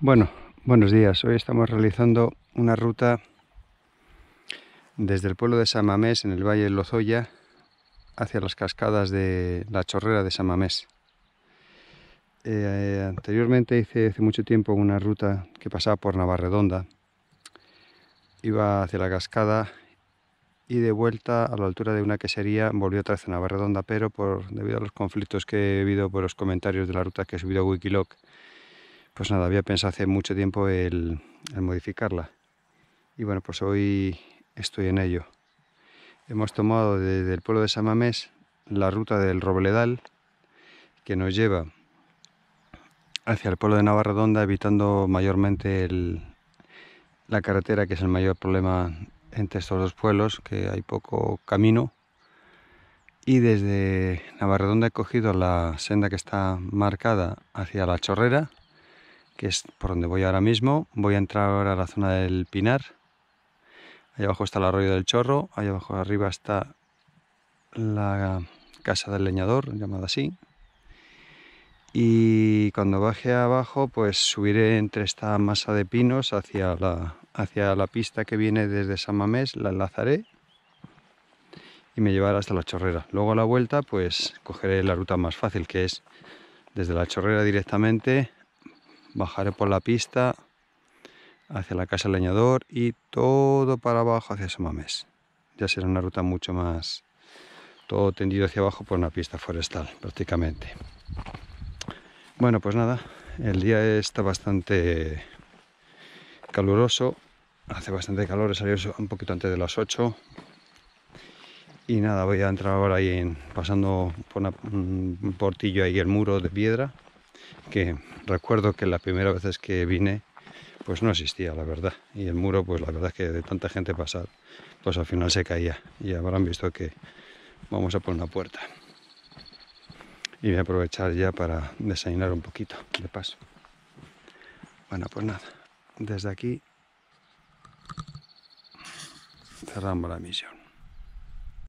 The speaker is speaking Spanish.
Bueno, buenos días. Hoy estamos realizando una ruta desde el pueblo de Samamés, en el valle de Lozoya, hacia las cascadas de la chorrera de Samamés. Eh, anteriormente hice hace mucho tiempo una ruta que pasaba por Navarredonda. Iba hacia la cascada y de vuelta a la altura de una quesería volvió otra vez a Navarredonda, pero por, debido a los conflictos que he vivido por los comentarios de la ruta que he subido a Wikiloc, pues nada, había pensado hace mucho tiempo el, modificarla. Y bueno, pues hoy estoy en ello. Hemos tomado desde el pueblo de Samamés la ruta del Robledal que nos lleva hacia el pueblo de Navarredonda evitando mayormente la carretera que es el mayor problema entre estos dos pueblos que hay poco camino y desde Navarredonda he cogido la senda que está marcada hacia la Chorrera que es por donde voy ahora mismo. Voy a entrar ahora a la zona del Pinar. Allá abajo está el arroyo del Chorro, allá abajo arriba está la casa del leñador, llamada así. Y cuando baje abajo, pues subiré entre esta masa de pinos hacia la, hacia la pista que viene desde San Mamés, la enlazaré y me llevará hasta la chorrera. Luego a la vuelta, pues cogeré la ruta más fácil, que es desde la chorrera directamente bajaré por la pista hacia la casa leñador y todo para abajo hacia Somamés. Ya será una ruta mucho más, todo tendido hacia abajo por una pista forestal prácticamente. Bueno, pues nada, el día está bastante caluroso, hace bastante calor, he salido un poquito antes de las 8. Y nada, voy a entrar ahora ahí pasando por un portillo ahí, el muro de piedra, que recuerdo que la primera vez que vine pues no existía la verdad y el muro pues la verdad es que de tanta gente pasar pues al final se caía y habrán visto que vamos a por una puerta y voy a aprovechar ya para desayunar un poquito de paso bueno pues nada desde aquí cerramos la misión